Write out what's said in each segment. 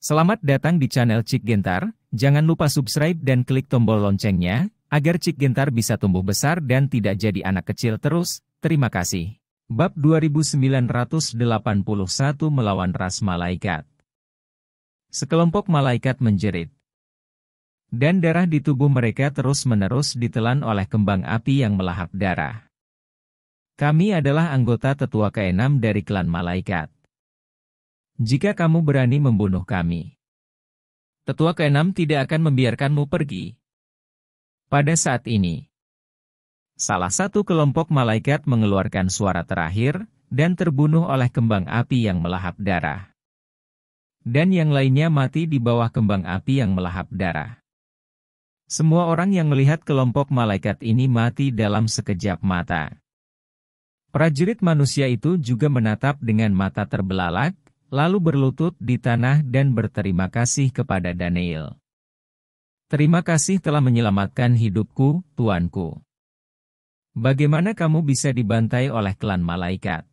Selamat datang di channel Cik Gentar, jangan lupa subscribe dan klik tombol loncengnya, agar Cik Gentar bisa tumbuh besar dan tidak jadi anak kecil terus, terima kasih. Bab 2981 Melawan Ras Malaikat Sekelompok malaikat menjerit. Dan darah di tubuh mereka terus-menerus ditelan oleh kembang api yang melahap darah. Kami adalah anggota tetua keenam dari klan malaikat jika kamu berani membunuh kami. Tetua keenam tidak akan membiarkanmu pergi. Pada saat ini, salah satu kelompok malaikat mengeluarkan suara terakhir dan terbunuh oleh kembang api yang melahap darah. Dan yang lainnya mati di bawah kembang api yang melahap darah. Semua orang yang melihat kelompok malaikat ini mati dalam sekejap mata. Prajurit manusia itu juga menatap dengan mata terbelalak, lalu berlutut di tanah dan berterima kasih kepada Daniel. Terima kasih telah menyelamatkan hidupku, tuanku. Bagaimana kamu bisa dibantai oleh klan malaikat?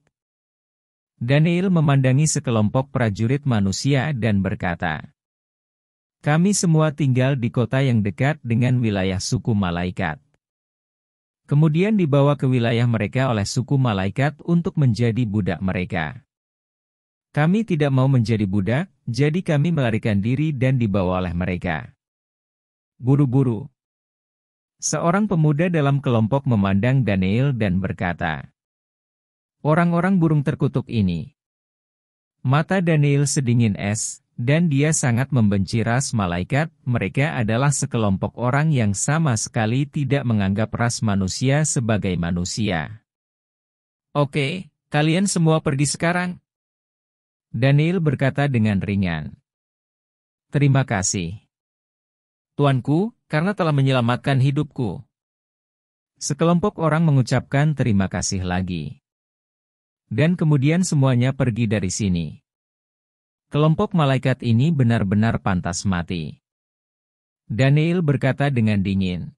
Daniel memandangi sekelompok prajurit manusia dan berkata, Kami semua tinggal di kota yang dekat dengan wilayah suku malaikat. Kemudian dibawa ke wilayah mereka oleh suku malaikat untuk menjadi budak mereka. Kami tidak mau menjadi budak, jadi kami melarikan diri dan dibawa oleh mereka. Buru-buru. Seorang pemuda dalam kelompok memandang Daniel dan berkata, Orang-orang burung terkutuk ini. Mata Daniel sedingin es, dan dia sangat membenci ras malaikat, mereka adalah sekelompok orang yang sama sekali tidak menganggap ras manusia sebagai manusia. Oke, kalian semua pergi sekarang. Daniel berkata dengan ringan. Terima kasih. Tuanku, karena telah menyelamatkan hidupku. Sekelompok orang mengucapkan terima kasih lagi. Dan kemudian semuanya pergi dari sini. Kelompok malaikat ini benar-benar pantas mati. Daniel berkata dengan dingin.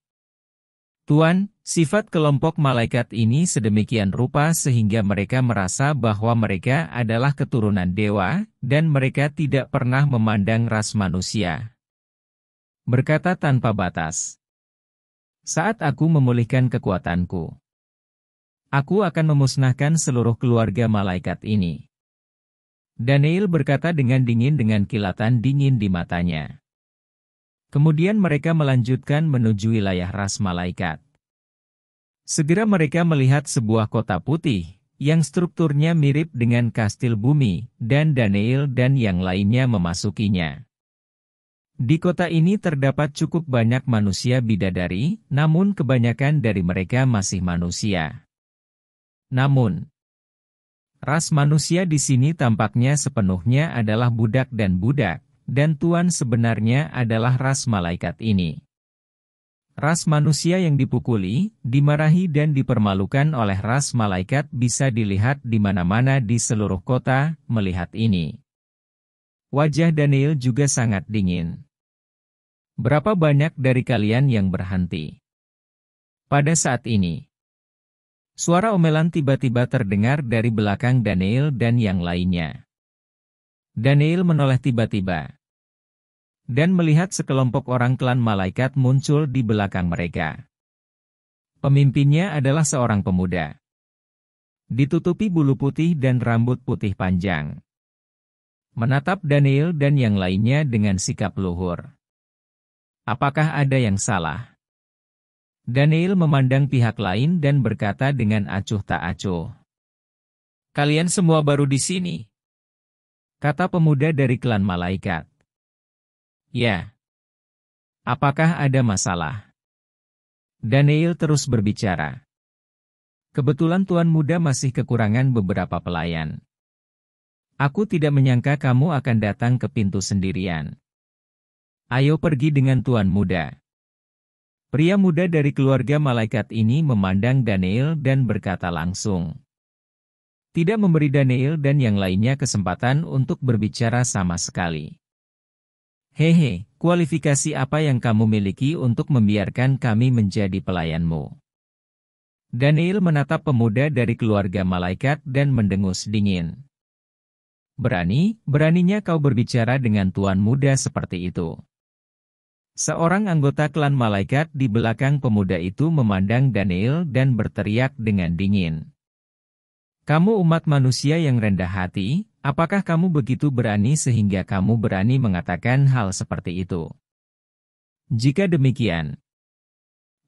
Tuan, sifat kelompok malaikat ini sedemikian rupa sehingga mereka merasa bahwa mereka adalah keturunan dewa, dan mereka tidak pernah memandang ras manusia. Berkata tanpa batas. Saat aku memulihkan kekuatanku, aku akan memusnahkan seluruh keluarga malaikat ini. Daniel berkata dengan dingin dengan kilatan dingin di matanya. Kemudian mereka melanjutkan menuju wilayah ras malaikat. Segera mereka melihat sebuah kota putih, yang strukturnya mirip dengan kastil bumi, dan Daniel dan yang lainnya memasukinya. Di kota ini terdapat cukup banyak manusia bidadari, namun kebanyakan dari mereka masih manusia. Namun, ras manusia di sini tampaknya sepenuhnya adalah budak dan budak, dan Tuan sebenarnya adalah ras malaikat ini. Ras manusia yang dipukuli, dimarahi dan dipermalukan oleh ras malaikat bisa dilihat di mana-mana di seluruh kota melihat ini. Wajah Daniel juga sangat dingin. Berapa banyak dari kalian yang berhenti? Pada saat ini, Suara omelan tiba-tiba terdengar dari belakang Daniel dan yang lainnya. Daniel menoleh tiba-tiba dan melihat sekelompok orang klan malaikat muncul di belakang mereka. Pemimpinnya adalah seorang pemuda. Ditutupi bulu putih dan rambut putih panjang. Menatap Daniel dan yang lainnya dengan sikap luhur. Apakah ada yang salah? Daniel memandang pihak lain dan berkata dengan acuh tak acuh. Kalian semua baru di sini. Kata pemuda dari klan malaikat. Ya. Apakah ada masalah? Daniel terus berbicara. Kebetulan tuan muda masih kekurangan beberapa pelayan. Aku tidak menyangka kamu akan datang ke pintu sendirian. Ayo pergi dengan tuan muda. Pria muda dari keluarga malaikat ini memandang Daniel dan berkata langsung. Tidak memberi Daniel dan yang lainnya kesempatan untuk berbicara sama sekali. Hehe, kualifikasi apa yang kamu miliki untuk membiarkan kami menjadi pelayanmu? Daniel menatap pemuda dari keluarga malaikat dan mendengus dingin. Berani, beraninya kau berbicara dengan tuan muda seperti itu. Seorang anggota klan malaikat di belakang pemuda itu memandang Daniel dan berteriak dengan dingin. Kamu umat manusia yang rendah hati, Apakah kamu begitu berani sehingga kamu berani mengatakan hal seperti itu? Jika demikian,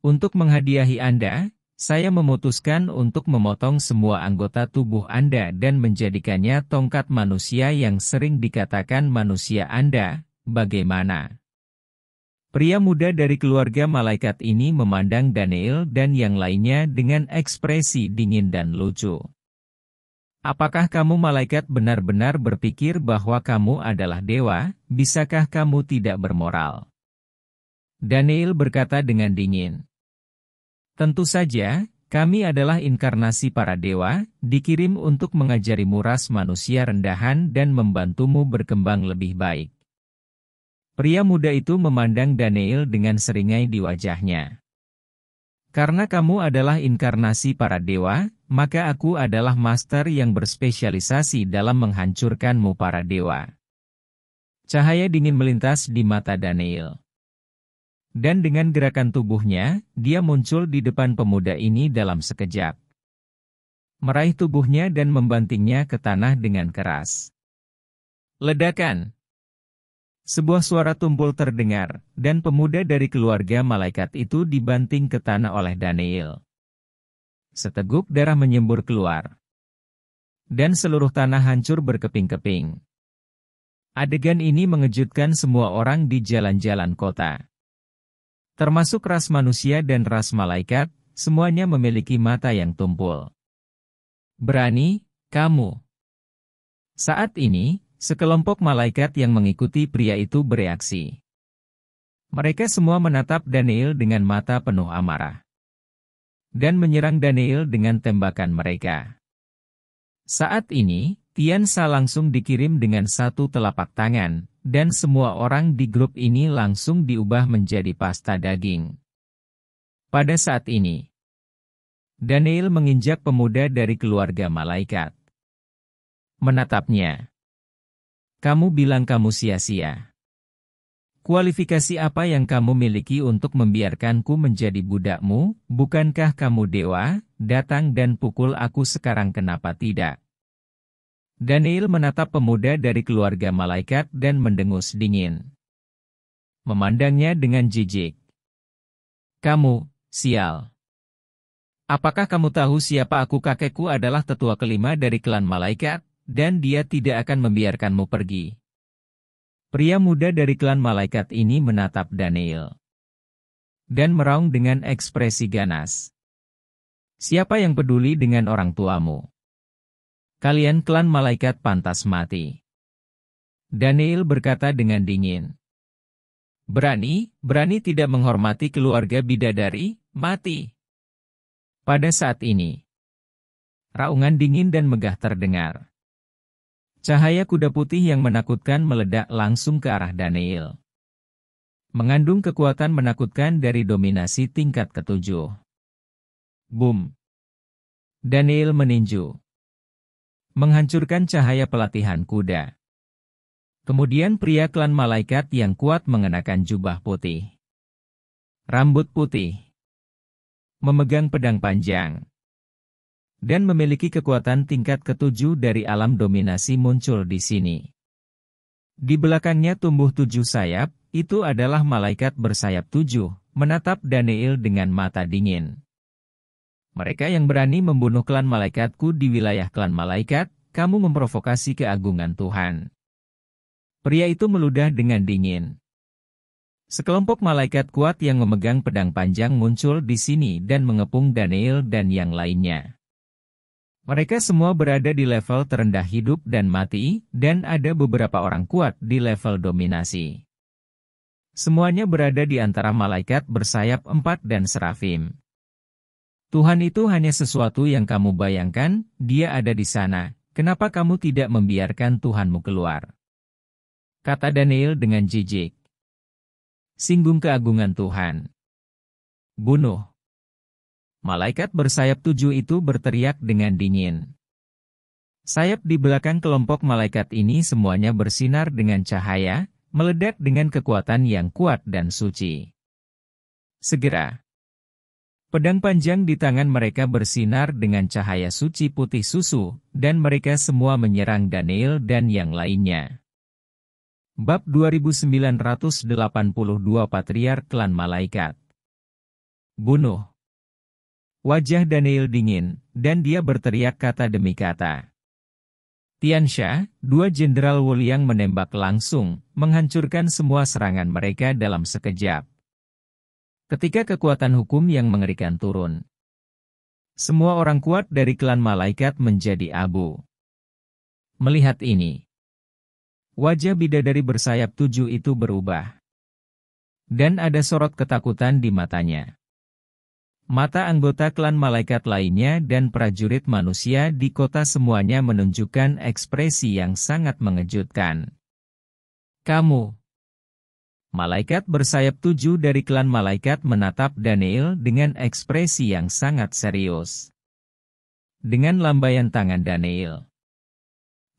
untuk menghadiahi Anda, saya memutuskan untuk memotong semua anggota tubuh Anda dan menjadikannya tongkat manusia yang sering dikatakan manusia Anda, bagaimana? Pria muda dari keluarga malaikat ini memandang Daniel dan yang lainnya dengan ekspresi dingin dan lucu. Apakah kamu malaikat benar-benar berpikir bahwa kamu adalah dewa, bisakah kamu tidak bermoral? Daniel berkata dengan dingin. Tentu saja, kami adalah inkarnasi para dewa, dikirim untuk mengajari muras manusia rendahan dan membantumu berkembang lebih baik. Pria muda itu memandang Daniel dengan seringai di wajahnya. Karena kamu adalah inkarnasi para dewa, maka aku adalah master yang berspesialisasi dalam menghancurkanmu para dewa. Cahaya dingin melintas di mata Daniel. Dan dengan gerakan tubuhnya, dia muncul di depan pemuda ini dalam sekejap. Meraih tubuhnya dan membantingnya ke tanah dengan keras. Ledakan! Sebuah suara tumpul terdengar, dan pemuda dari keluarga malaikat itu dibanting ke tanah oleh Daniel. Seteguk darah menyembur keluar. Dan seluruh tanah hancur berkeping-keping. Adegan ini mengejutkan semua orang di jalan-jalan kota. Termasuk ras manusia dan ras malaikat, semuanya memiliki mata yang tumpul. Berani, kamu. Saat ini, sekelompok malaikat yang mengikuti pria itu bereaksi. Mereka semua menatap Daniel dengan mata penuh amarah dan menyerang Daniel dengan tembakan mereka. Saat ini, Tiansa langsung dikirim dengan satu telapak tangan, dan semua orang di grup ini langsung diubah menjadi pasta daging. Pada saat ini, Daniel menginjak pemuda dari keluarga malaikat. Menatapnya. Kamu bilang kamu sia-sia. Kualifikasi apa yang kamu miliki untuk membiarkanku menjadi budakmu? Bukankah kamu dewa? Datang dan pukul aku sekarang kenapa tidak? Daniel menatap pemuda dari keluarga malaikat dan mendengus dingin. Memandangnya dengan jijik. Kamu, sial. Apakah kamu tahu siapa aku kakekku adalah tetua kelima dari klan malaikat, dan dia tidak akan membiarkanmu pergi? Pria muda dari klan malaikat ini menatap Daniel. Dan meraung dengan ekspresi ganas. Siapa yang peduli dengan orang tuamu? Kalian klan malaikat pantas mati. Daniel berkata dengan dingin. Berani, berani tidak menghormati keluarga bidadari, mati. Pada saat ini, raungan dingin dan megah terdengar. Cahaya kuda putih yang menakutkan meledak langsung ke arah Daniel. Mengandung kekuatan menakutkan dari dominasi tingkat ketujuh. Boom. Daniel meninju. Menghancurkan cahaya pelatihan kuda. Kemudian pria klan malaikat yang kuat mengenakan jubah putih. Rambut putih. Memegang pedang panjang dan memiliki kekuatan tingkat ketujuh dari alam dominasi muncul di sini. Di belakangnya tumbuh tujuh sayap, itu adalah malaikat bersayap tujuh, menatap Daniel dengan mata dingin. Mereka yang berani membunuh klan malaikatku di wilayah klan malaikat, kamu memprovokasi keagungan Tuhan. Pria itu meludah dengan dingin. Sekelompok malaikat kuat yang memegang pedang panjang muncul di sini dan mengepung Daniel dan yang lainnya. Mereka semua berada di level terendah hidup dan mati, dan ada beberapa orang kuat di level dominasi. Semuanya berada di antara malaikat bersayap empat dan serafim. Tuhan itu hanya sesuatu yang kamu bayangkan, dia ada di sana, kenapa kamu tidak membiarkan Tuhanmu keluar? Kata Daniel dengan jijik. Singgung keagungan Tuhan. Bunuh. Malaikat bersayap tujuh itu berteriak dengan dingin. Sayap di belakang kelompok malaikat ini semuanya bersinar dengan cahaya, meledak dengan kekuatan yang kuat dan suci. Segera, pedang panjang di tangan mereka bersinar dengan cahaya suci putih susu, dan mereka semua menyerang Daniel dan yang lainnya. Bab 2982 Patriar Klan Malaikat Bunuh Wajah Daniel dingin, dan dia berteriak kata demi kata. Tiansha, dua jenderal Wuliang menembak langsung, menghancurkan semua serangan mereka dalam sekejap. Ketika kekuatan hukum yang mengerikan turun, semua orang kuat dari klan malaikat menjadi abu. Melihat ini, wajah bidadari bersayap tujuh itu berubah. Dan ada sorot ketakutan di matanya mata anggota klan malaikat lainnya dan prajurit manusia di kota semuanya menunjukkan ekspresi yang sangat mengejutkan. Kamu Malaikat bersayap tujuh dari klan malaikat menatap Daniel dengan ekspresi yang sangat serius. Dengan lambaian tangan Daniel.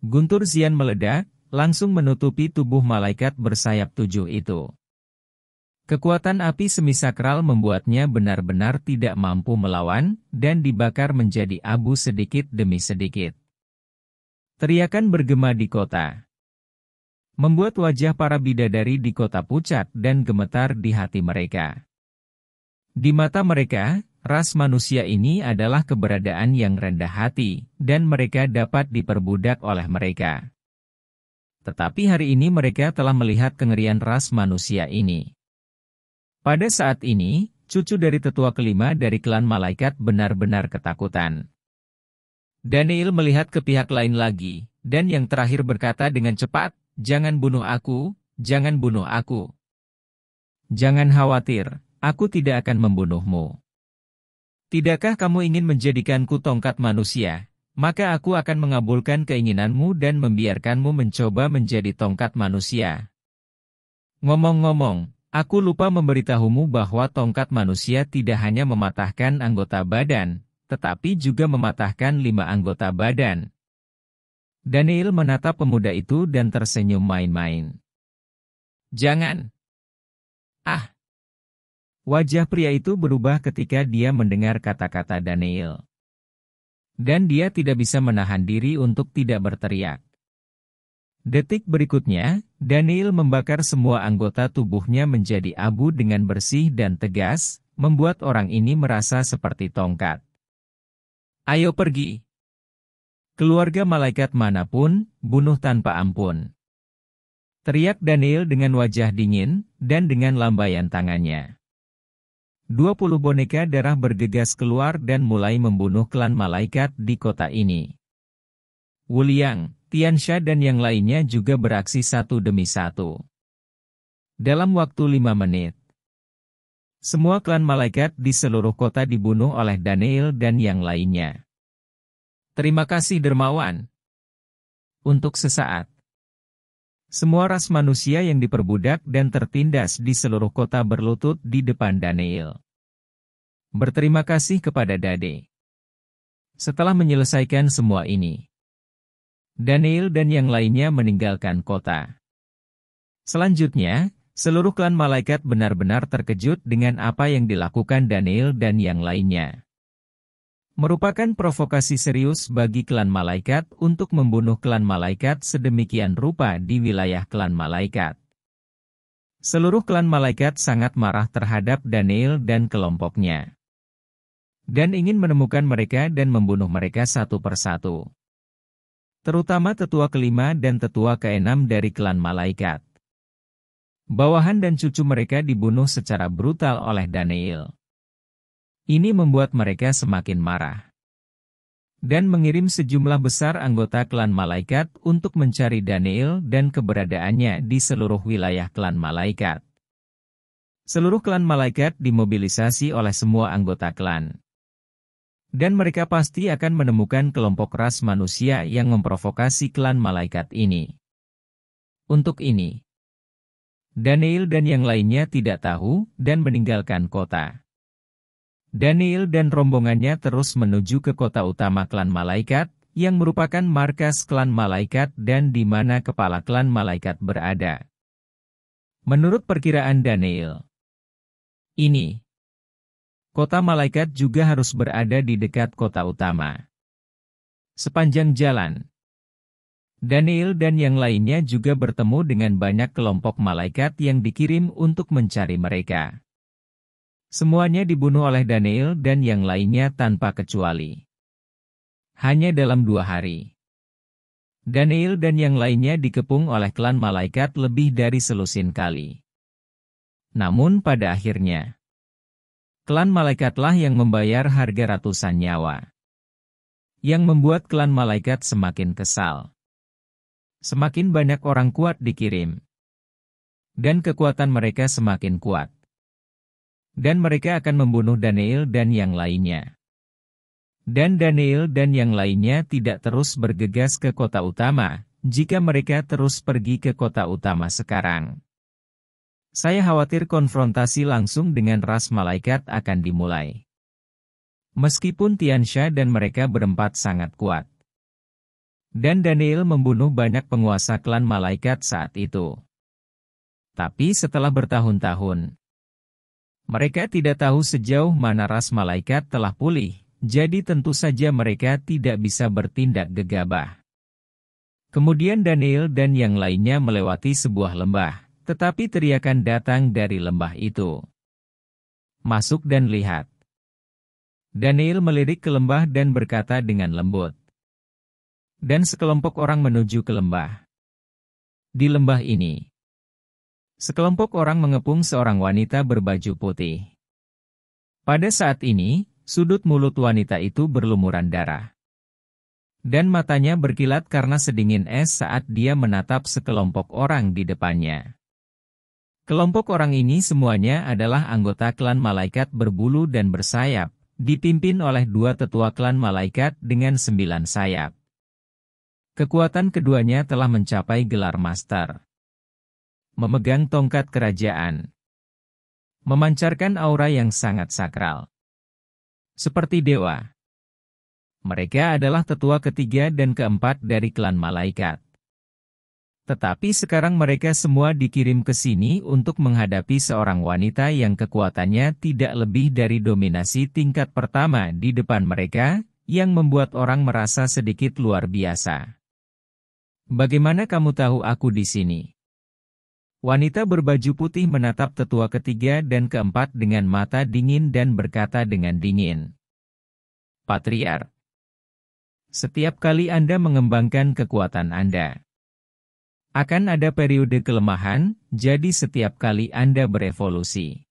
Guntur Zian meledak, langsung menutupi tubuh malaikat bersayap tujuh itu. Kekuatan api semisakral membuatnya benar-benar tidak mampu melawan, dan dibakar menjadi abu sedikit demi sedikit. Teriakan bergema di kota. Membuat wajah para bidadari di kota pucat dan gemetar di hati mereka. Di mata mereka, ras manusia ini adalah keberadaan yang rendah hati, dan mereka dapat diperbudak oleh mereka. Tetapi hari ini mereka telah melihat kengerian ras manusia ini. Pada saat ini, cucu dari tetua kelima dari klan malaikat benar-benar ketakutan. Daniel melihat ke pihak lain lagi, dan yang terakhir berkata dengan cepat, Jangan bunuh aku, jangan bunuh aku. Jangan khawatir, aku tidak akan membunuhmu. Tidakkah kamu ingin menjadikanku tongkat manusia? Maka aku akan mengabulkan keinginanmu dan membiarkanmu mencoba menjadi tongkat manusia. Ngomong-ngomong, Aku lupa memberitahumu bahwa tongkat manusia tidak hanya mematahkan anggota badan, tetapi juga mematahkan lima anggota badan. Daniel menatap pemuda itu dan tersenyum main-main. Jangan. Ah. Wajah pria itu berubah ketika dia mendengar kata-kata Daniel. Dan dia tidak bisa menahan diri untuk tidak berteriak. Detik berikutnya, Daniel membakar semua anggota tubuhnya menjadi abu dengan bersih dan tegas, membuat orang ini merasa seperti tongkat. Ayo pergi. Keluarga malaikat manapun, bunuh tanpa ampun. Teriak Daniel dengan wajah dingin, dan dengan lambaian tangannya. 20 boneka darah bergegas keluar dan mulai membunuh klan malaikat di kota ini. Wuliang, Liang, Tiansha dan yang lainnya juga beraksi satu demi satu. Dalam waktu lima menit, semua klan malaikat di seluruh kota dibunuh oleh Daniel dan yang lainnya. Terima kasih dermawan. Untuk sesaat, semua ras manusia yang diperbudak dan tertindas di seluruh kota berlutut di depan Daniel. Berterima kasih kepada Dade. Setelah menyelesaikan semua ini, Daniel dan yang lainnya meninggalkan kota. Selanjutnya, seluruh klan malaikat benar-benar terkejut dengan apa yang dilakukan Daniel dan yang lainnya. Merupakan provokasi serius bagi klan malaikat untuk membunuh klan malaikat sedemikian rupa di wilayah klan malaikat. Seluruh klan malaikat sangat marah terhadap Daniel dan kelompoknya. Dan ingin menemukan mereka dan membunuh mereka satu persatu terutama tetua kelima dan tetua keenam dari klan malaikat. Bawahan dan cucu mereka dibunuh secara brutal oleh Daniel. Ini membuat mereka semakin marah. Dan mengirim sejumlah besar anggota klan malaikat untuk mencari Daniel dan keberadaannya di seluruh wilayah klan malaikat. Seluruh klan malaikat dimobilisasi oleh semua anggota klan. Dan mereka pasti akan menemukan kelompok ras manusia yang memprovokasi klan malaikat ini. Untuk ini, Daniel dan yang lainnya tidak tahu dan meninggalkan kota. Daniel dan rombongannya terus menuju ke kota utama klan malaikat, yang merupakan markas klan malaikat dan di mana kepala klan malaikat berada. Menurut perkiraan Daniel, ini Kota malaikat juga harus berada di dekat kota utama. Sepanjang jalan, Daniel dan yang lainnya juga bertemu dengan banyak kelompok malaikat yang dikirim untuk mencari mereka. Semuanya dibunuh oleh Daniel dan yang lainnya tanpa kecuali. Hanya dalam dua hari. Daniel dan yang lainnya dikepung oleh klan malaikat lebih dari selusin kali. Namun pada akhirnya, Klan malaikatlah yang membayar harga ratusan nyawa. Yang membuat klan malaikat semakin kesal. Semakin banyak orang kuat dikirim. Dan kekuatan mereka semakin kuat. Dan mereka akan membunuh Daniel dan yang lainnya dan Daniel dan yang lainnya tidak terus bergegas ke kota utama, jika mereka terus pergi ke kota utama sekarang. Saya khawatir konfrontasi langsung dengan ras malaikat akan dimulai. Meskipun Tiansha dan mereka berempat sangat kuat. Dan Daniel membunuh banyak penguasa klan malaikat saat itu. Tapi setelah bertahun-tahun, mereka tidak tahu sejauh mana ras malaikat telah pulih, jadi tentu saja mereka tidak bisa bertindak gegabah. Kemudian Daniel dan yang lainnya melewati sebuah lembah. Tetapi teriakan datang dari lembah itu. Masuk dan lihat. Daniel melirik ke lembah dan berkata dengan lembut. Dan sekelompok orang menuju ke lembah. Di lembah ini, sekelompok orang mengepung seorang wanita berbaju putih. Pada saat ini, sudut mulut wanita itu berlumuran darah. Dan matanya berkilat karena sedingin es saat dia menatap sekelompok orang di depannya. Kelompok orang ini semuanya adalah anggota klan malaikat berbulu dan bersayap, dipimpin oleh dua tetua klan malaikat dengan sembilan sayap. Kekuatan keduanya telah mencapai gelar master. Memegang tongkat kerajaan. Memancarkan aura yang sangat sakral. Seperti dewa. Mereka adalah tetua ketiga dan keempat dari klan malaikat. Tetapi sekarang mereka semua dikirim ke sini untuk menghadapi seorang wanita yang kekuatannya tidak lebih dari dominasi tingkat pertama di depan mereka, yang membuat orang merasa sedikit luar biasa. Bagaimana kamu tahu aku di sini? Wanita berbaju putih menatap tetua ketiga dan keempat dengan mata dingin dan berkata dengan dingin. Patriar. Setiap kali Anda mengembangkan kekuatan Anda, akan ada periode kelemahan, jadi setiap kali Anda berevolusi.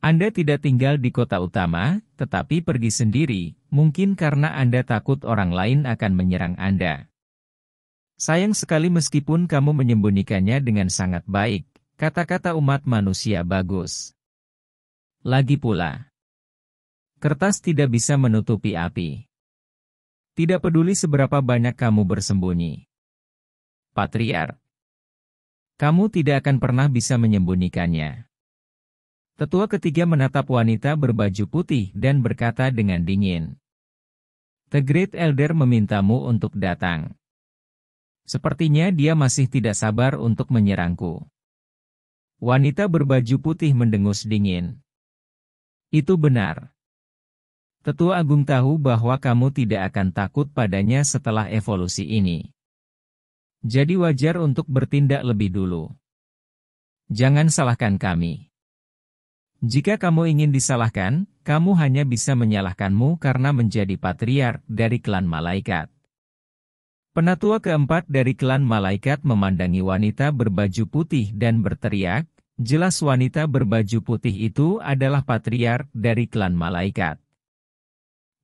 Anda tidak tinggal di kota utama, tetapi pergi sendiri, mungkin karena Anda takut orang lain akan menyerang Anda. Sayang sekali meskipun kamu menyembunyikannya dengan sangat baik, kata-kata umat manusia bagus. Lagi pula, kertas tidak bisa menutupi api. Tidak peduli seberapa banyak kamu bersembunyi. Patriar, Kamu tidak akan pernah bisa menyembunyikannya. Tetua ketiga menatap wanita berbaju putih dan berkata dengan dingin. The Great Elder memintamu untuk datang. Sepertinya dia masih tidak sabar untuk menyerangku. Wanita berbaju putih mendengus dingin. Itu benar. Tetua Agung tahu bahwa kamu tidak akan takut padanya setelah evolusi ini. Jadi wajar untuk bertindak lebih dulu. Jangan salahkan kami. Jika kamu ingin disalahkan, kamu hanya bisa menyalahkanmu karena menjadi patriark dari klan malaikat. Penatua keempat dari klan malaikat memandangi wanita berbaju putih dan berteriak, jelas wanita berbaju putih itu adalah patriark dari klan malaikat.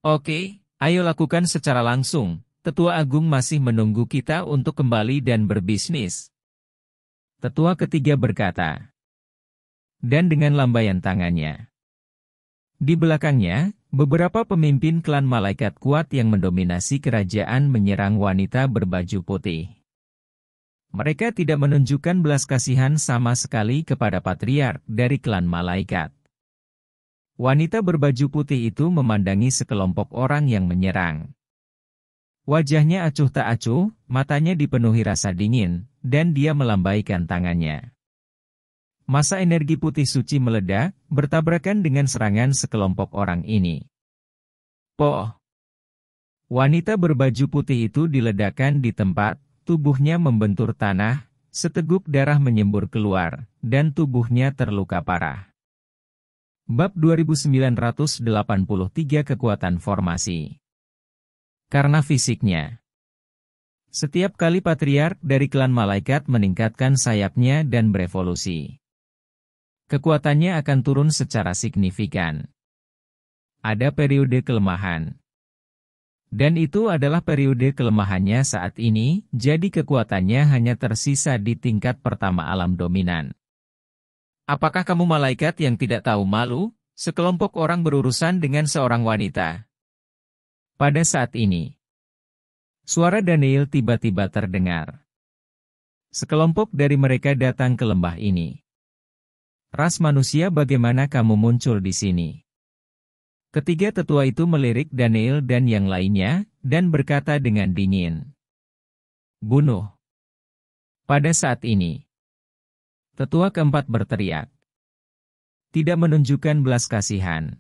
Oke, ayo lakukan secara langsung, Tetua Agung masih menunggu kita untuk kembali dan berbisnis. Tetua ketiga berkata. Dan dengan lambaian tangannya. Di belakangnya, beberapa pemimpin klan malaikat kuat yang mendominasi kerajaan menyerang wanita berbaju putih. Mereka tidak menunjukkan belas kasihan sama sekali kepada patriark dari klan malaikat. Wanita berbaju putih itu memandangi sekelompok orang yang menyerang Wajahnya acuh tak acuh, matanya dipenuhi rasa dingin, dan dia melambaikan tangannya. Masa energi putih suci meledak, bertabrakan dengan serangan sekelompok orang ini. Poh! Wanita berbaju putih itu diledakkan di tempat, tubuhnya membentur tanah, seteguk darah menyembur keluar, dan tubuhnya terluka parah. Bab 2983 Kekuatan Formasi karena fisiknya. Setiap kali patriark dari klan malaikat meningkatkan sayapnya dan berevolusi. Kekuatannya akan turun secara signifikan. Ada periode kelemahan. Dan itu adalah periode kelemahannya saat ini, jadi kekuatannya hanya tersisa di tingkat pertama alam dominan. Apakah kamu malaikat yang tidak tahu malu? Sekelompok orang berurusan dengan seorang wanita, pada saat ini, suara Daniel tiba-tiba terdengar. Sekelompok dari mereka datang ke lembah ini. Ras manusia bagaimana kamu muncul di sini? Ketiga tetua itu melirik Daniel dan yang lainnya, dan berkata dengan dingin. Bunuh. Pada saat ini, tetua keempat berteriak. Tidak menunjukkan belas kasihan.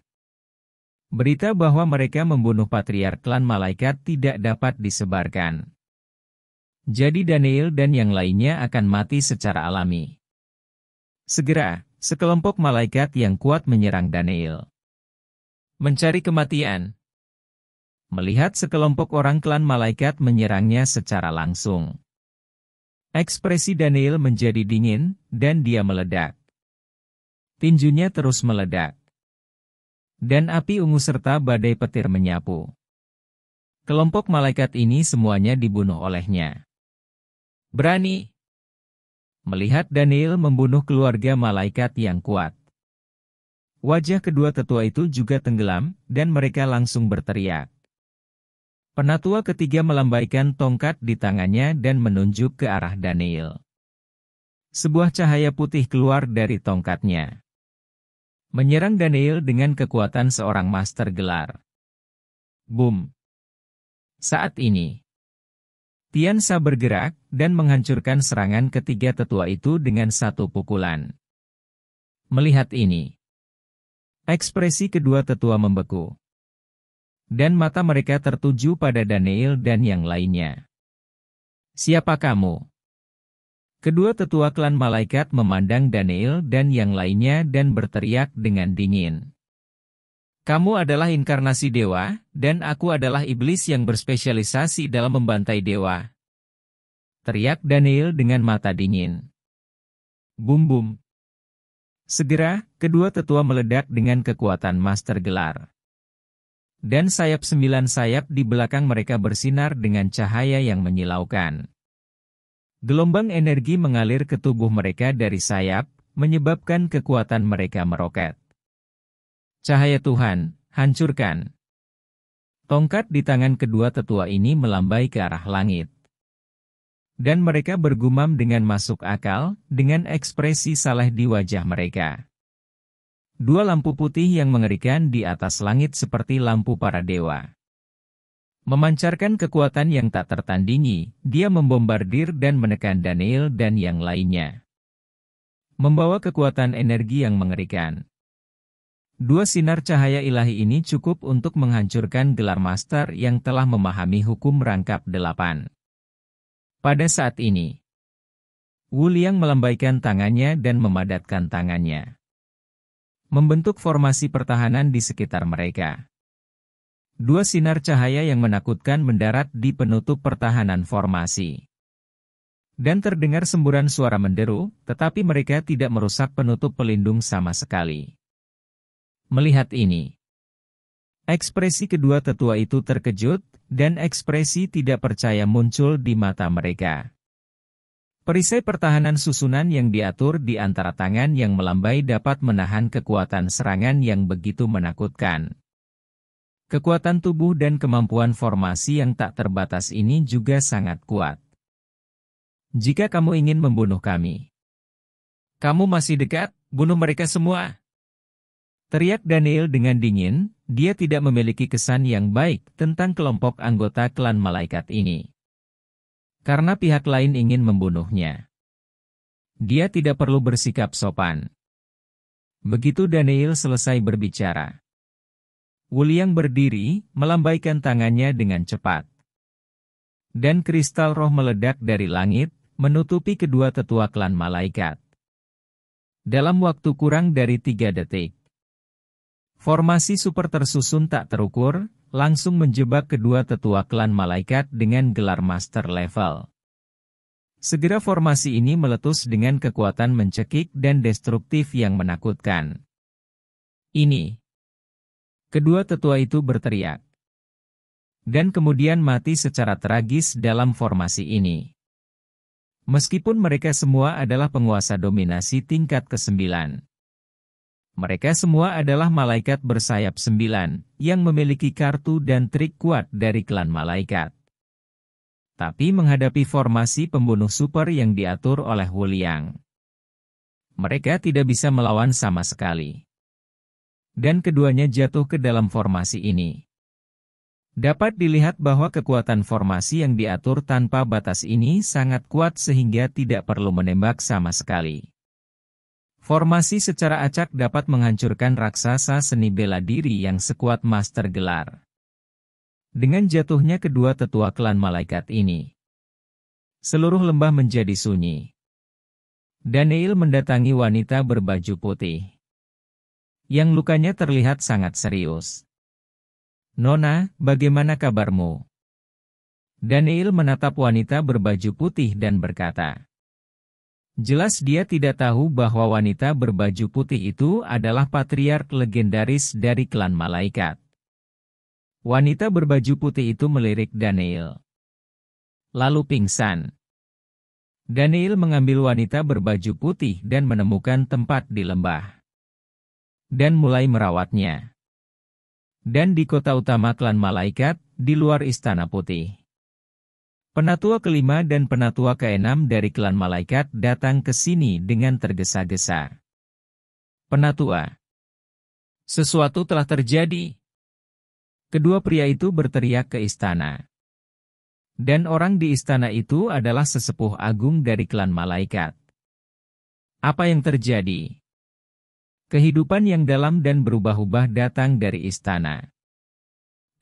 Berita bahwa mereka membunuh patriark klan malaikat tidak dapat disebarkan. Jadi Daniel dan yang lainnya akan mati secara alami. Segera, sekelompok malaikat yang kuat menyerang Daniel. Mencari kematian. Melihat sekelompok orang klan malaikat menyerangnya secara langsung. Ekspresi Daniel menjadi dingin, dan dia meledak. Tinjunya terus meledak. Dan api ungu serta badai petir menyapu. Kelompok malaikat ini semuanya dibunuh olehnya. Berani melihat Daniel membunuh keluarga malaikat yang kuat. Wajah kedua tetua itu juga tenggelam, dan mereka langsung berteriak. Penatua ketiga melambaikan tongkat di tangannya dan menunjuk ke arah Daniel. Sebuah cahaya putih keluar dari tongkatnya menyerang Daniel dengan kekuatan seorang master gelar. Boom! Saat ini, Tian Tiansa bergerak dan menghancurkan serangan ketiga tetua itu dengan satu pukulan. Melihat ini, ekspresi kedua tetua membeku. Dan mata mereka tertuju pada Daniel dan yang lainnya. Siapa kamu? Kedua tetua klan malaikat memandang Daniel dan yang lainnya dan berteriak dengan dingin. Kamu adalah inkarnasi dewa, dan aku adalah iblis yang berspesialisasi dalam membantai dewa. Teriak Daniel dengan mata dingin. Bum bum. Segera, kedua tetua meledak dengan kekuatan master gelar. Dan sayap sembilan sayap di belakang mereka bersinar dengan cahaya yang menyilaukan. Gelombang energi mengalir ke tubuh mereka dari sayap, menyebabkan kekuatan mereka meroket. Cahaya Tuhan, hancurkan. Tongkat di tangan kedua tetua ini melambai ke arah langit. Dan mereka bergumam dengan masuk akal, dengan ekspresi saleh di wajah mereka. Dua lampu putih yang mengerikan di atas langit seperti lampu para dewa. Memancarkan kekuatan yang tak tertandingi, dia membombardir dan menekan Daniel dan yang lainnya. Membawa kekuatan energi yang mengerikan. Dua sinar cahaya ilahi ini cukup untuk menghancurkan gelar master yang telah memahami hukum rangkap delapan. Pada saat ini, Wu Liang melambaikan tangannya dan memadatkan tangannya. Membentuk formasi pertahanan di sekitar mereka. Dua sinar cahaya yang menakutkan mendarat di penutup pertahanan formasi. Dan terdengar semburan suara menderu, tetapi mereka tidak merusak penutup pelindung sama sekali. Melihat ini, ekspresi kedua tetua itu terkejut, dan ekspresi tidak percaya muncul di mata mereka. Perisai pertahanan susunan yang diatur di antara tangan yang melambai dapat menahan kekuatan serangan yang begitu menakutkan. Kekuatan tubuh dan kemampuan formasi yang tak terbatas ini juga sangat kuat. Jika kamu ingin membunuh kami, kamu masih dekat, bunuh mereka semua. Teriak Daniel dengan dingin, dia tidak memiliki kesan yang baik tentang kelompok anggota klan malaikat ini. Karena pihak lain ingin membunuhnya. Dia tidak perlu bersikap sopan. Begitu Daniel selesai berbicara, Wuliang berdiri, melambaikan tangannya dengan cepat. Dan kristal roh meledak dari langit, menutupi kedua tetua klan malaikat. Dalam waktu kurang dari tiga detik, formasi super tersusun tak terukur, langsung menjebak kedua tetua klan malaikat dengan gelar master level. Segera formasi ini meletus dengan kekuatan mencekik dan destruktif yang menakutkan. Ini Kedua tetua itu berteriak. Dan kemudian mati secara tragis dalam formasi ini. Meskipun mereka semua adalah penguasa dominasi tingkat ke-9. Mereka semua adalah malaikat bersayap sembilan, yang memiliki kartu dan trik kuat dari klan malaikat tapi menghadapi formasi pembunuh super yang diatur oleh Wuliang, Mereka tidak bisa melawan sama sekali dan keduanya jatuh ke dalam formasi ini. Dapat dilihat bahwa kekuatan formasi yang diatur tanpa batas ini sangat kuat sehingga tidak perlu menembak sama sekali. Formasi secara acak dapat menghancurkan raksasa seni bela diri yang sekuat master gelar. Dengan jatuhnya kedua tetua klan malaikat ini, seluruh lembah menjadi sunyi. Daniel mendatangi wanita berbaju putih yang lukanya terlihat sangat serius. Nona, bagaimana kabarmu? Daniel menatap wanita berbaju putih dan berkata, Jelas dia tidak tahu bahwa wanita berbaju putih itu adalah patriark legendaris dari klan malaikat. Wanita berbaju putih itu melirik Daniel. Lalu pingsan. Daniel mengambil wanita berbaju putih dan menemukan tempat di lembah dan mulai merawatnya. Dan di kota utama klan malaikat, di luar Istana Putih. Penatua kelima dan penatua keenam dari klan malaikat datang ke sini dengan tergesa-gesa. Penatua. Sesuatu telah terjadi. Kedua pria itu berteriak ke istana. Dan orang di istana itu adalah sesepuh agung dari klan malaikat. Apa yang terjadi? Kehidupan yang dalam dan berubah-ubah datang dari istana.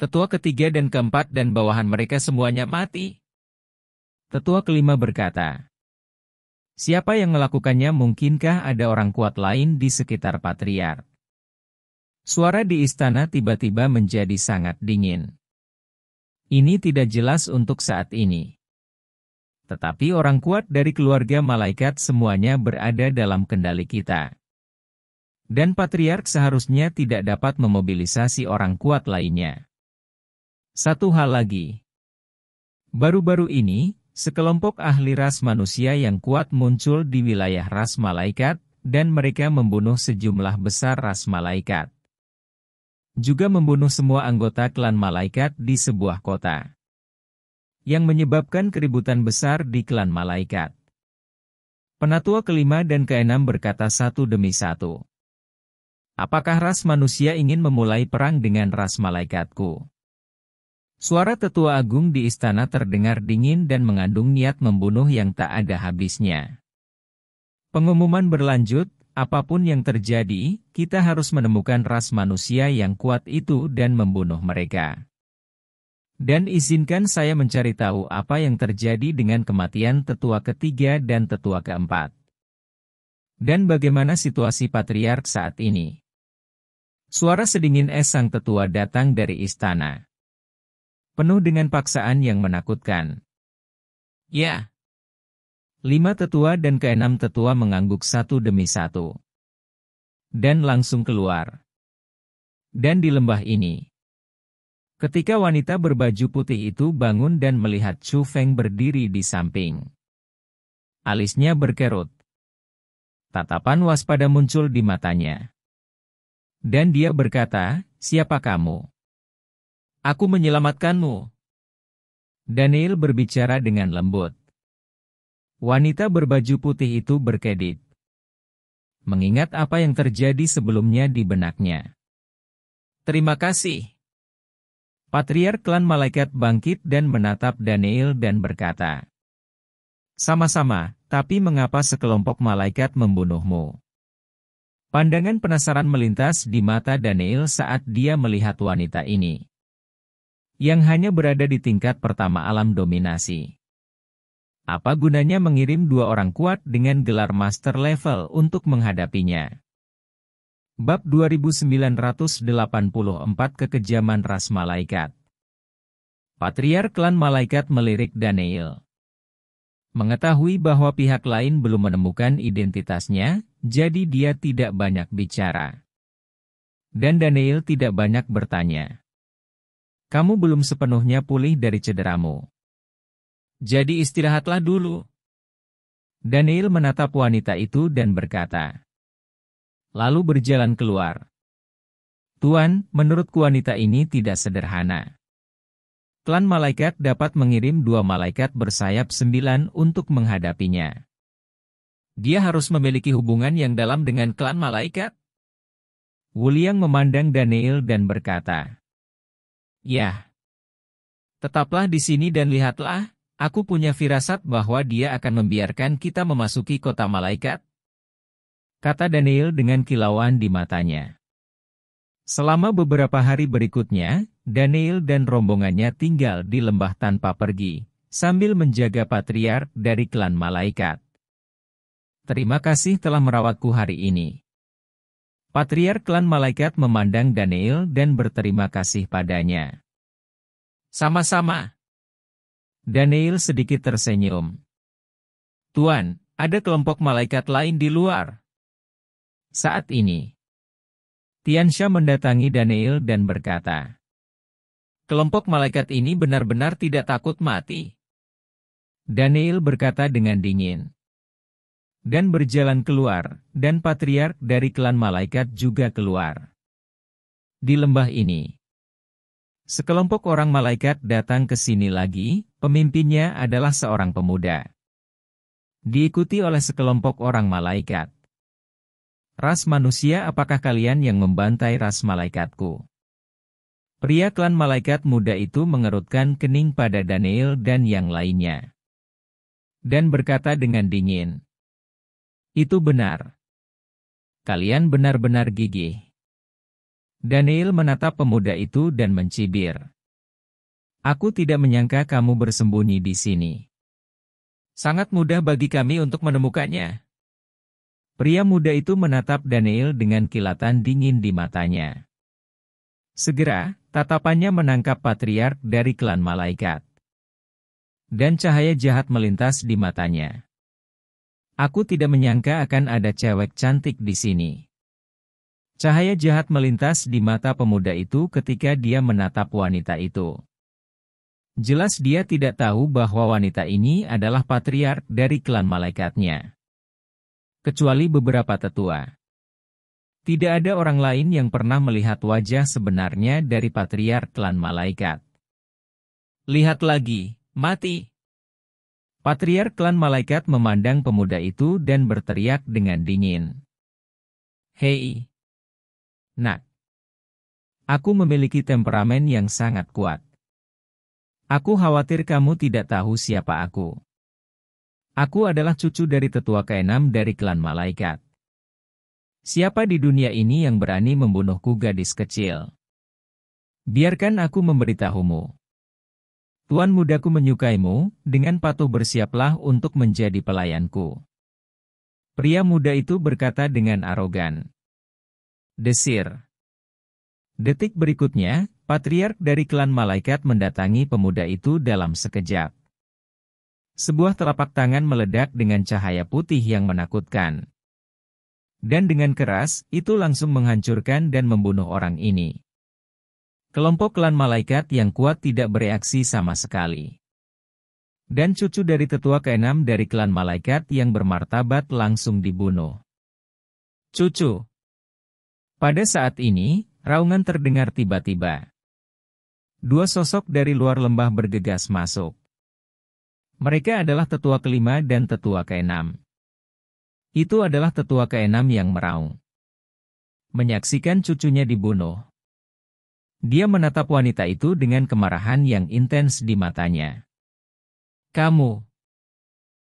Tetua ketiga dan keempat dan bawahan mereka semuanya mati. Tetua kelima berkata, Siapa yang melakukannya mungkinkah ada orang kuat lain di sekitar patriark? Suara di istana tiba-tiba menjadi sangat dingin. Ini tidak jelas untuk saat ini. Tetapi orang kuat dari keluarga malaikat semuanya berada dalam kendali kita. Dan patriark seharusnya tidak dapat memobilisasi orang kuat lainnya. Satu hal lagi. Baru-baru ini, sekelompok ahli ras manusia yang kuat muncul di wilayah ras malaikat, dan mereka membunuh sejumlah besar ras malaikat. Juga membunuh semua anggota klan malaikat di sebuah kota. Yang menyebabkan keributan besar di klan malaikat. Penatua kelima dan keenam berkata satu demi satu. Apakah ras manusia ingin memulai perang dengan ras malaikatku? Suara tetua agung di istana terdengar dingin dan mengandung niat membunuh yang tak ada habisnya. Pengumuman berlanjut, apapun yang terjadi, kita harus menemukan ras manusia yang kuat itu dan membunuh mereka. Dan izinkan saya mencari tahu apa yang terjadi dengan kematian tetua ketiga dan tetua keempat. Dan bagaimana situasi patriark saat ini. Suara sedingin es sang tetua datang dari istana. Penuh dengan paksaan yang menakutkan. Ya. Lima tetua dan keenam tetua mengangguk satu demi satu. Dan langsung keluar. Dan di lembah ini. Ketika wanita berbaju putih itu bangun dan melihat Chu Feng berdiri di samping. Alisnya berkerut. Tatapan waspada muncul di matanya. Dan dia berkata, siapa kamu? Aku menyelamatkanmu. Daniel berbicara dengan lembut. Wanita berbaju putih itu berkedip. Mengingat apa yang terjadi sebelumnya di benaknya. Terima kasih. Patriar klan malaikat bangkit dan menatap Daniel dan berkata, Sama-sama, tapi mengapa sekelompok malaikat membunuhmu? Pandangan penasaran melintas di mata Daniel saat dia melihat wanita ini. Yang hanya berada di tingkat pertama alam dominasi. Apa gunanya mengirim dua orang kuat dengan gelar master level untuk menghadapinya? Bab 2984 Kekejaman Ras Malaikat Patriar Klan Malaikat melirik Daniel. Mengetahui bahwa pihak lain belum menemukan identitasnya, jadi dia tidak banyak bicara. Dan Daniel tidak banyak bertanya. Kamu belum sepenuhnya pulih dari cederamu. Jadi istirahatlah dulu. Daniel menatap wanita itu dan berkata. Lalu berjalan keluar. Tuan, menurutku wanita ini tidak sederhana klan malaikat dapat mengirim dua malaikat bersayap sembilan untuk menghadapinya. Dia harus memiliki hubungan yang dalam dengan klan malaikat. Wuliang memandang Daniel dan berkata, Ya, tetaplah di sini dan lihatlah, aku punya firasat bahwa dia akan membiarkan kita memasuki kota malaikat. Kata Daniel dengan kilauan di matanya. Selama beberapa hari berikutnya, Daniel dan rombongannya tinggal di lembah tanpa pergi, sambil menjaga patriark dari klan malaikat. Terima kasih telah merawatku hari ini. Patriark klan malaikat memandang Daniel dan berterima kasih padanya. Sama-sama. Daniel sedikit tersenyum. Tuan, ada kelompok malaikat lain di luar. Saat ini, Tiansha mendatangi Daniel dan berkata, Kelompok malaikat ini benar-benar tidak takut mati. Daniel berkata dengan dingin. Dan berjalan keluar, dan patriark dari klan malaikat juga keluar. Di lembah ini, sekelompok orang malaikat datang ke sini lagi, pemimpinnya adalah seorang pemuda. Diikuti oleh sekelompok orang malaikat. Ras manusia apakah kalian yang membantai ras malaikatku? Pria klan malaikat muda itu mengerutkan kening pada Daniel dan yang lainnya. Dan berkata dengan dingin, Itu benar. Kalian benar-benar gigih. Daniel menatap pemuda itu dan mencibir. Aku tidak menyangka kamu bersembunyi di sini. Sangat mudah bagi kami untuk menemukannya. Pria muda itu menatap Daniel dengan kilatan dingin di matanya. Segera, Tatapannya menangkap patriark dari klan malaikat. Dan cahaya jahat melintas di matanya. Aku tidak menyangka akan ada cewek cantik di sini. Cahaya jahat melintas di mata pemuda itu ketika dia menatap wanita itu. Jelas dia tidak tahu bahwa wanita ini adalah patriark dari klan malaikatnya. Kecuali beberapa tetua. Tidak ada orang lain yang pernah melihat wajah sebenarnya dari patriark klan malaikat. Lihat lagi, mati. Patriark klan malaikat memandang pemuda itu dan berteriak dengan dingin. Hei! Nak! Aku memiliki temperamen yang sangat kuat. Aku khawatir kamu tidak tahu siapa aku. Aku adalah cucu dari tetua keenam dari klan malaikat. Siapa di dunia ini yang berani membunuhku gadis kecil? Biarkan aku memberitahumu. Tuan mudaku menyukaimu, dengan patuh bersiaplah untuk menjadi pelayanku. Pria muda itu berkata dengan arogan. Desir. Detik berikutnya, patriark dari klan malaikat mendatangi pemuda itu dalam sekejap. Sebuah telapak tangan meledak dengan cahaya putih yang menakutkan dan dengan keras, itu langsung menghancurkan dan membunuh orang ini. Kelompok klan malaikat yang kuat tidak bereaksi sama sekali. Dan cucu dari tetua keenam dari klan malaikat yang bermartabat langsung dibunuh. Cucu. Pada saat ini, raungan terdengar tiba-tiba. Dua sosok dari luar lembah bergegas masuk. Mereka adalah tetua kelima dan tetua keenam. Itu adalah tetua keenam yang meraung. Menyaksikan cucunya dibunuh. Dia menatap wanita itu dengan kemarahan yang intens di matanya. Kamu.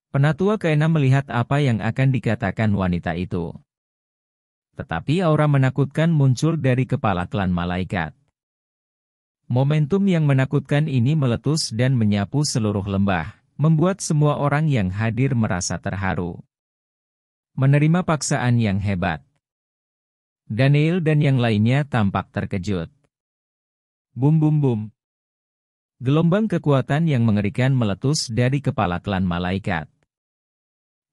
Penatua keenam melihat apa yang akan dikatakan wanita itu. Tetapi aura menakutkan muncul dari kepala klan malaikat. Momentum yang menakutkan ini meletus dan menyapu seluruh lembah, membuat semua orang yang hadir merasa terharu menerima paksaan yang hebat. Daniel dan yang lainnya tampak terkejut. Bum bum bum. Gelombang kekuatan yang mengerikan meletus dari kepala klan malaikat.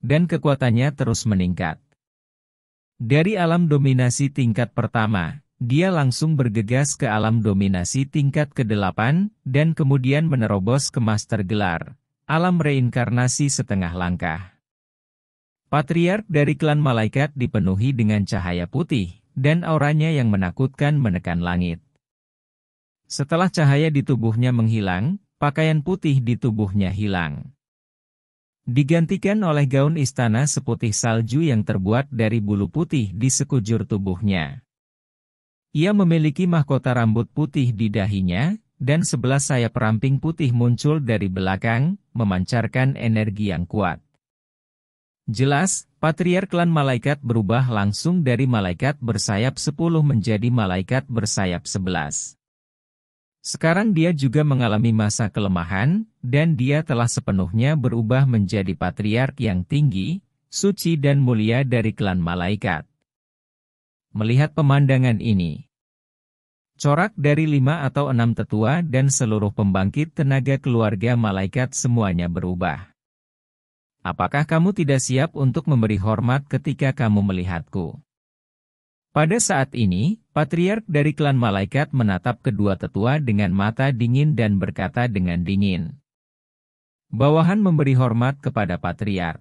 Dan kekuatannya terus meningkat. Dari alam dominasi tingkat pertama, dia langsung bergegas ke alam dominasi tingkat ke-8, dan kemudian menerobos ke master gelar, alam reinkarnasi setengah langkah. Patriark dari klan malaikat dipenuhi dengan cahaya putih, dan auranya yang menakutkan menekan langit. Setelah cahaya di tubuhnya menghilang, pakaian putih di tubuhnya hilang. Digantikan oleh gaun istana seputih salju yang terbuat dari bulu putih di sekujur tubuhnya. Ia memiliki mahkota rambut putih di dahinya, dan sebelah sayap ramping putih muncul dari belakang, memancarkan energi yang kuat. Jelas, Patriar klan malaikat berubah langsung dari malaikat bersayap 10 menjadi malaikat bersayap 11. Sekarang dia juga mengalami masa kelemahan, dan dia telah sepenuhnya berubah menjadi patriark yang tinggi, suci dan mulia dari klan malaikat. Melihat pemandangan ini, corak dari lima atau enam tetua dan seluruh pembangkit tenaga keluarga malaikat semuanya berubah. Apakah kamu tidak siap untuk memberi hormat ketika kamu melihatku? Pada saat ini, patriark dari klan malaikat menatap kedua tetua dengan mata dingin dan berkata dengan dingin. Bawahan memberi hormat kepada patriark.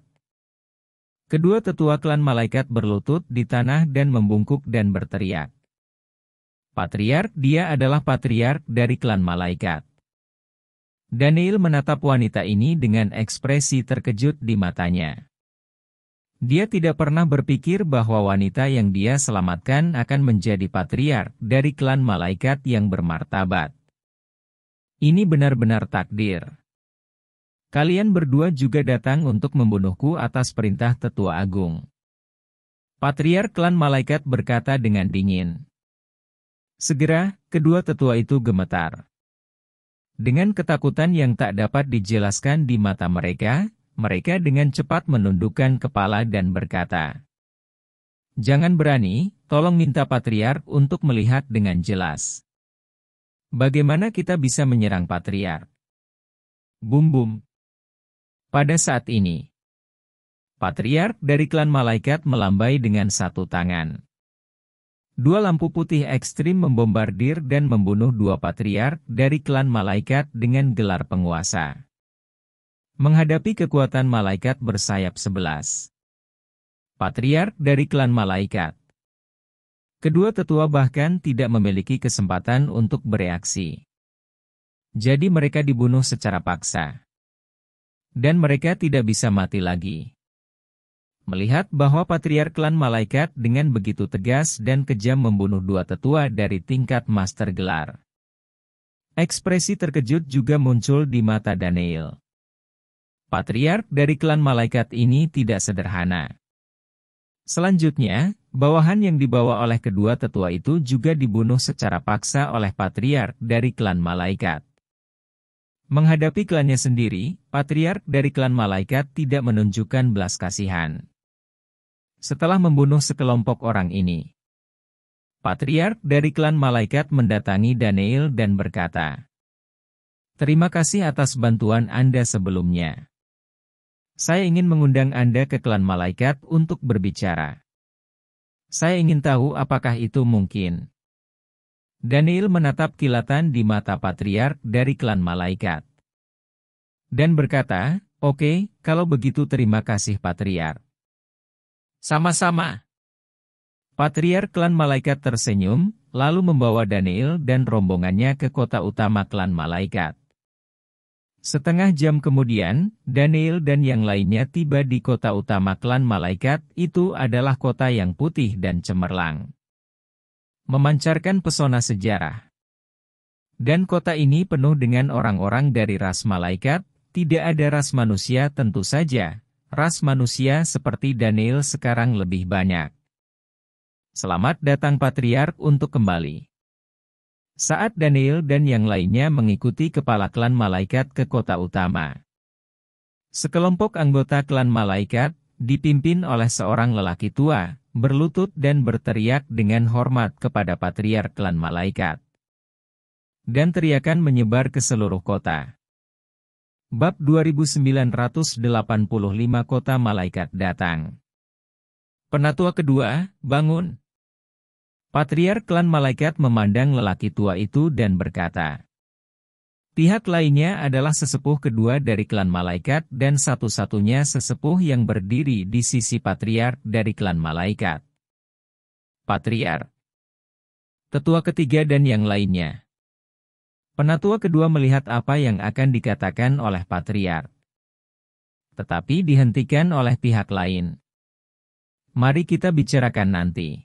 Kedua tetua klan malaikat berlutut di tanah dan membungkuk dan berteriak. Patriark dia adalah patriark dari klan malaikat. Daniel menatap wanita ini dengan ekspresi terkejut di matanya. Dia tidak pernah berpikir bahwa wanita yang dia selamatkan akan menjadi patriark dari klan malaikat yang bermartabat. Ini benar-benar takdir. Kalian berdua juga datang untuk membunuhku atas perintah tetua agung. Patriar klan malaikat berkata dengan dingin. Segera, kedua tetua itu gemetar. Dengan ketakutan yang tak dapat dijelaskan di mata mereka, mereka dengan cepat menundukkan kepala dan berkata, Jangan berani, tolong minta patriark untuk melihat dengan jelas. Bagaimana kita bisa menyerang patriark? Bum bum. Pada saat ini, patriark dari klan malaikat melambai dengan satu tangan. Dua lampu putih ekstrim membombardir dan membunuh dua patriark dari klan malaikat dengan gelar penguasa. Menghadapi kekuatan malaikat bersayap sebelas. Patriark dari klan malaikat. Kedua tetua bahkan tidak memiliki kesempatan untuk bereaksi. Jadi mereka dibunuh secara paksa. Dan mereka tidak bisa mati lagi melihat bahwa patriark klan malaikat dengan begitu tegas dan kejam membunuh dua tetua dari tingkat master gelar. Ekspresi terkejut juga muncul di mata Daniel. Patriark dari klan malaikat ini tidak sederhana. Selanjutnya, bawahan yang dibawa oleh kedua tetua itu juga dibunuh secara paksa oleh patriark dari klan malaikat. Menghadapi klannya sendiri, patriark dari klan malaikat tidak menunjukkan belas kasihan setelah membunuh sekelompok orang ini. Patriark dari klan malaikat mendatangi Daniel dan berkata, Terima kasih atas bantuan Anda sebelumnya. Saya ingin mengundang Anda ke klan malaikat untuk berbicara. Saya ingin tahu apakah itu mungkin. Daniel menatap kilatan di mata patriark dari klan malaikat. Dan berkata, Oke, okay, kalau begitu terima kasih patriark. Sama-sama. Patriar klan malaikat tersenyum, lalu membawa Daniel dan rombongannya ke kota utama klan malaikat. Setengah jam kemudian, Daniel dan yang lainnya tiba di kota utama klan malaikat, itu adalah kota yang putih dan cemerlang. Memancarkan pesona sejarah. Dan kota ini penuh dengan orang-orang dari ras malaikat, tidak ada ras manusia tentu saja, Ras manusia seperti Daniel sekarang lebih banyak. Selamat datang patriark untuk kembali. Saat Daniel dan yang lainnya mengikuti kepala klan malaikat ke kota utama. Sekelompok anggota klan malaikat, dipimpin oleh seorang lelaki tua, berlutut dan berteriak dengan hormat kepada patriark klan malaikat. Dan teriakan menyebar ke seluruh kota. Bab 2985 Kota Malaikat Datang Penatua kedua, bangun. Patriark klan malaikat memandang lelaki tua itu dan berkata, Pihak lainnya adalah sesepuh kedua dari klan malaikat dan satu-satunya sesepuh yang berdiri di sisi patriark dari klan malaikat. Patriark Tetua ketiga dan yang lainnya Penatua kedua melihat apa yang akan dikatakan oleh patriark. Tetapi dihentikan oleh pihak lain. Mari kita bicarakan nanti.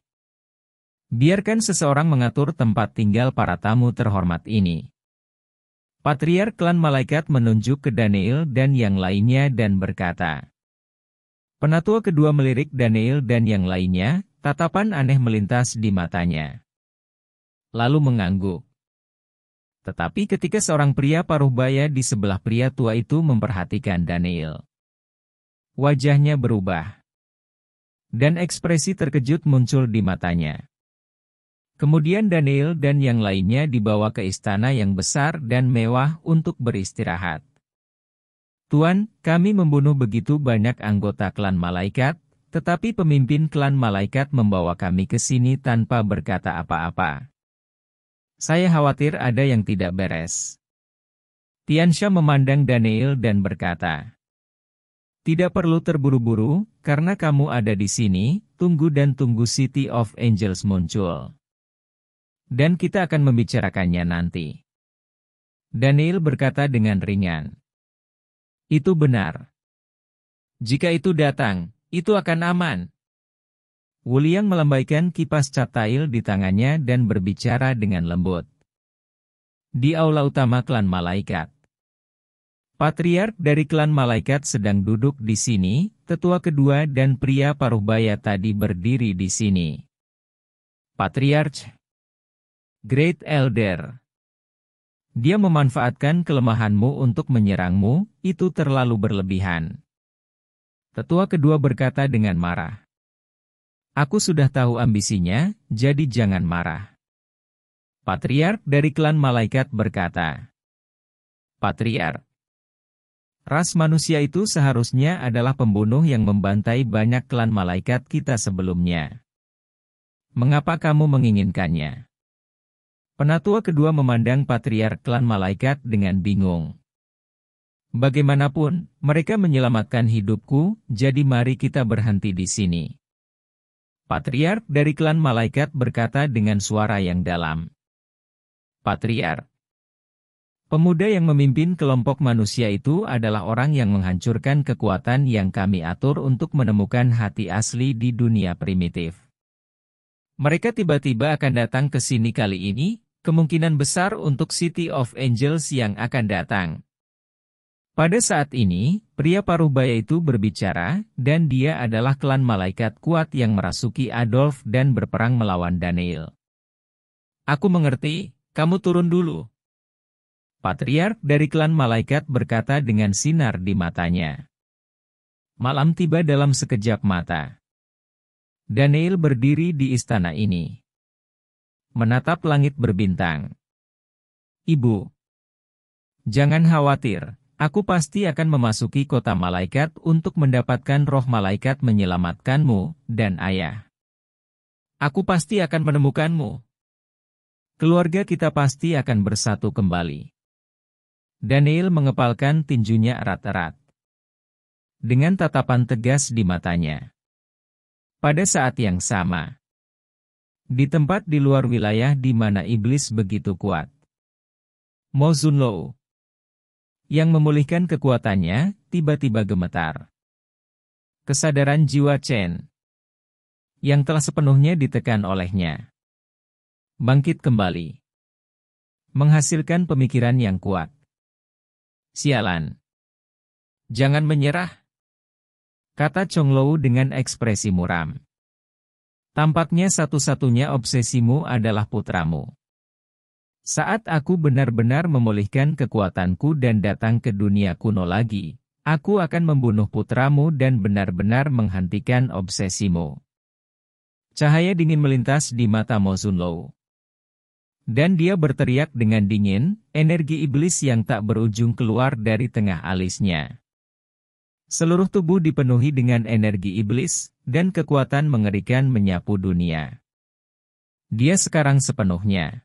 Biarkan seseorang mengatur tempat tinggal para tamu terhormat ini. Patriark klan malaikat menunjuk ke Daniel dan yang lainnya dan berkata, Penatua kedua melirik Daniel dan yang lainnya, tatapan aneh melintas di matanya. Lalu mengangguk. Tetapi ketika seorang pria paruh baya di sebelah pria tua itu memperhatikan Daniel, wajahnya berubah. Dan ekspresi terkejut muncul di matanya. Kemudian Daniel dan yang lainnya dibawa ke istana yang besar dan mewah untuk beristirahat. Tuan, kami membunuh begitu banyak anggota klan malaikat, tetapi pemimpin klan malaikat membawa kami ke sini tanpa berkata apa-apa. Saya khawatir ada yang tidak beres. Tiansha memandang Daniel dan berkata, Tidak perlu terburu-buru, karena kamu ada di sini, tunggu dan tunggu City of Angels muncul. Dan kita akan membicarakannya nanti. Daniel berkata dengan ringan. Itu benar. Jika itu datang, itu akan aman. Wuliang melambaikan kipas cat tail di tangannya dan berbicara dengan lembut. Di aula utama klan malaikat. Patriark dari klan malaikat sedang duduk di sini, tetua kedua dan pria paruh baya tadi berdiri di sini. Patriarch Great Elder Dia memanfaatkan kelemahanmu untuk menyerangmu, itu terlalu berlebihan. Tetua kedua berkata dengan marah. Aku sudah tahu ambisinya, jadi jangan marah. Patriark dari klan malaikat berkata, Patriark, ras manusia itu seharusnya adalah pembunuh yang membantai banyak klan malaikat kita sebelumnya. Mengapa kamu menginginkannya? Penatua kedua memandang patriark klan malaikat dengan bingung. Bagaimanapun, mereka menyelamatkan hidupku, jadi mari kita berhenti di sini. Patriark dari klan malaikat berkata dengan suara yang dalam. Patriark. Pemuda yang memimpin kelompok manusia itu adalah orang yang menghancurkan kekuatan yang kami atur untuk menemukan hati asli di dunia primitif. Mereka tiba-tiba akan datang ke sini kali ini, kemungkinan besar untuk City of Angels yang akan datang. Pada saat ini, pria paruh baya itu berbicara, dan dia adalah klan malaikat kuat yang merasuki Adolf dan berperang melawan Daniel. Aku mengerti, kamu turun dulu. Patriark dari klan malaikat berkata dengan sinar di matanya. Malam tiba dalam sekejap mata. Daniel berdiri di istana ini. Menatap langit berbintang. Ibu. Jangan khawatir, Aku pasti akan memasuki kota malaikat untuk mendapatkan roh malaikat menyelamatkanmu, dan ayah. Aku pasti akan menemukanmu. Keluarga kita pasti akan bersatu kembali. Daniel mengepalkan tinjunya erat-erat. Dengan tatapan tegas di matanya. Pada saat yang sama. Di tempat di luar wilayah di mana iblis begitu kuat. Mozunlou yang memulihkan kekuatannya, tiba-tiba gemetar. Kesadaran jiwa Chen yang telah sepenuhnya ditekan olehnya. Bangkit kembali. Menghasilkan pemikiran yang kuat. Sialan. Jangan menyerah. Kata Chong Lou dengan ekspresi muram. Tampaknya satu-satunya obsesimu adalah putramu. Saat aku benar-benar memulihkan kekuatanku dan datang ke dunia kuno lagi, aku akan membunuh putramu dan benar-benar menghentikan obsesimu. Cahaya dingin melintas di mata Mozunlo. Dan dia berteriak dengan dingin, energi iblis yang tak berujung keluar dari tengah alisnya. Seluruh tubuh dipenuhi dengan energi iblis, dan kekuatan mengerikan menyapu dunia. Dia sekarang sepenuhnya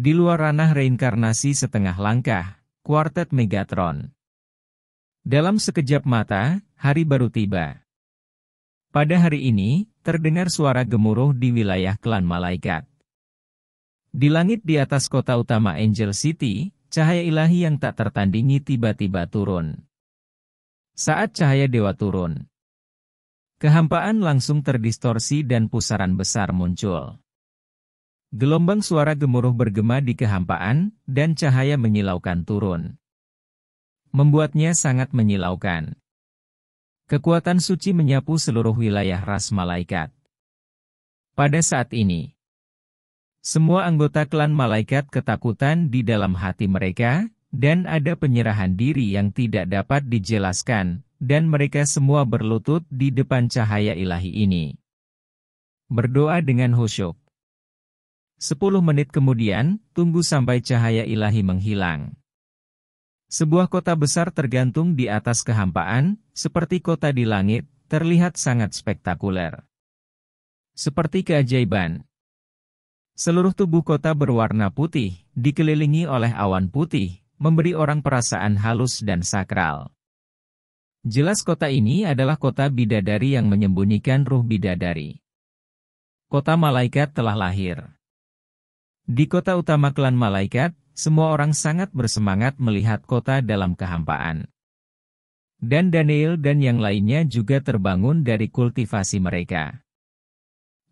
di luar ranah reinkarnasi setengah langkah, Quartet Megatron. Dalam sekejap mata, hari baru tiba. Pada hari ini, terdengar suara gemuruh di wilayah klan malaikat. Di langit di atas kota utama Angel City, cahaya ilahi yang tak tertandingi tiba-tiba turun. Saat cahaya dewa turun, kehampaan langsung terdistorsi dan pusaran besar muncul. Gelombang suara gemuruh bergema di kehampaan, dan cahaya menyilaukan turun. Membuatnya sangat menyilaukan. Kekuatan suci menyapu seluruh wilayah ras malaikat. Pada saat ini, semua anggota klan malaikat ketakutan di dalam hati mereka, dan ada penyerahan diri yang tidak dapat dijelaskan, dan mereka semua berlutut di depan cahaya ilahi ini. Berdoa dengan khusyuk. 10 menit kemudian, tunggu sampai cahaya ilahi menghilang. Sebuah kota besar tergantung di atas kehampaan, seperti kota di langit, terlihat sangat spektakuler. Seperti keajaiban. Seluruh tubuh kota berwarna putih, dikelilingi oleh awan putih, memberi orang perasaan halus dan sakral. Jelas kota ini adalah kota bidadari yang menyembunyikan ruh bidadari. Kota malaikat telah lahir. Di kota utama klan malaikat, semua orang sangat bersemangat melihat kota dalam kehampaan. Dan Daniel dan yang lainnya juga terbangun dari kultivasi mereka.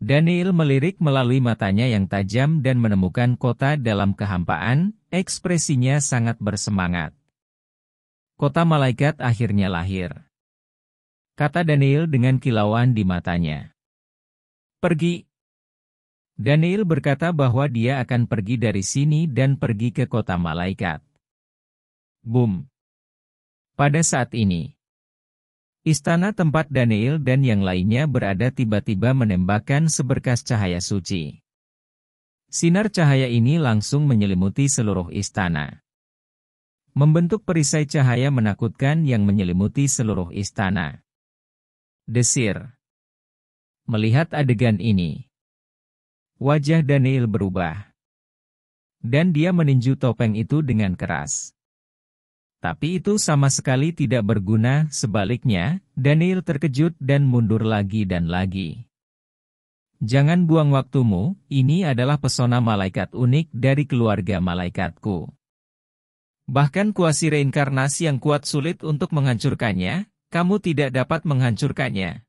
Daniel melirik melalui matanya yang tajam dan menemukan kota dalam kehampaan, ekspresinya sangat bersemangat. Kota malaikat akhirnya lahir. Kata Daniel dengan kilauan di matanya. Pergi, Daniel berkata bahwa dia akan pergi dari sini dan pergi ke kota malaikat. Boom. Pada saat ini, istana tempat Daniel dan yang lainnya berada tiba-tiba menembakkan seberkas cahaya suci. Sinar cahaya ini langsung menyelimuti seluruh istana. Membentuk perisai cahaya menakutkan yang menyelimuti seluruh istana. Desir. Melihat adegan ini, Wajah Daniel berubah. Dan dia meninju topeng itu dengan keras. Tapi itu sama sekali tidak berguna, sebaliknya, Daniel terkejut dan mundur lagi dan lagi. Jangan buang waktumu, ini adalah pesona malaikat unik dari keluarga malaikatku. Bahkan kuasi reinkarnasi yang kuat sulit untuk menghancurkannya, kamu tidak dapat menghancurkannya.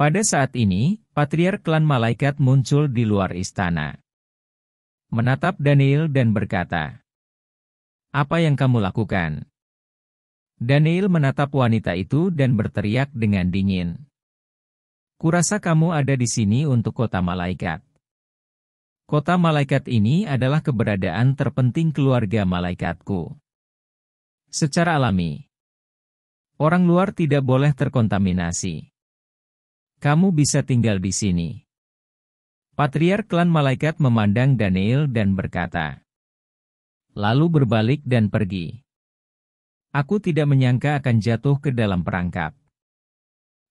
Pada saat ini, patriark klan malaikat muncul di luar istana. Menatap Daniel dan berkata, Apa yang kamu lakukan? Daniel menatap wanita itu dan berteriak dengan dingin. Kurasa kamu ada di sini untuk kota malaikat. Kota malaikat ini adalah keberadaan terpenting keluarga malaikatku. Secara alami, orang luar tidak boleh terkontaminasi. Kamu bisa tinggal di sini. Patriar klan malaikat memandang Daniel dan berkata, Lalu berbalik dan pergi. Aku tidak menyangka akan jatuh ke dalam perangkap.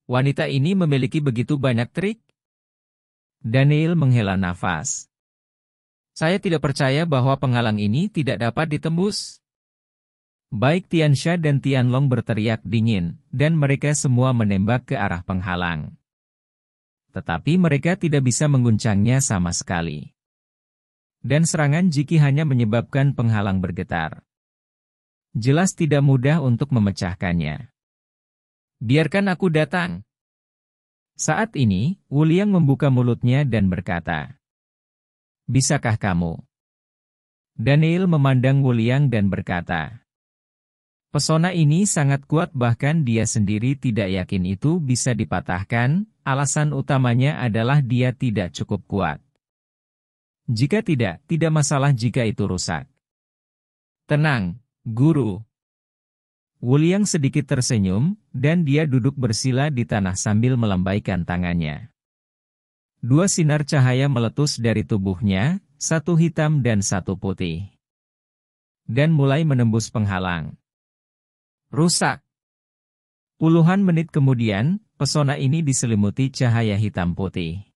Wanita ini memiliki begitu banyak trik. Daniel menghela nafas. Saya tidak percaya bahwa penghalang ini tidak dapat ditembus. Baik Sha dan Tianlong berteriak dingin, dan mereka semua menembak ke arah penghalang. Tetapi mereka tidak bisa mengguncangnya sama sekali. Dan serangan Jiki hanya menyebabkan penghalang bergetar. Jelas tidak mudah untuk memecahkannya. Biarkan aku datang. Saat ini, Wuliang membuka mulutnya dan berkata, Bisakah kamu? Daniel memandang Wuliang dan berkata, Pesona ini sangat kuat bahkan dia sendiri tidak yakin itu bisa dipatahkan, Alasan utamanya adalah dia tidak cukup kuat. Jika tidak, tidak masalah jika itu rusak. Tenang, guru. Wuliang sedikit tersenyum, dan dia duduk bersila di tanah sambil melambaikan tangannya. Dua sinar cahaya meletus dari tubuhnya, satu hitam dan satu putih. Dan mulai menembus penghalang. Rusak. Puluhan menit kemudian, Pesona ini diselimuti cahaya hitam putih.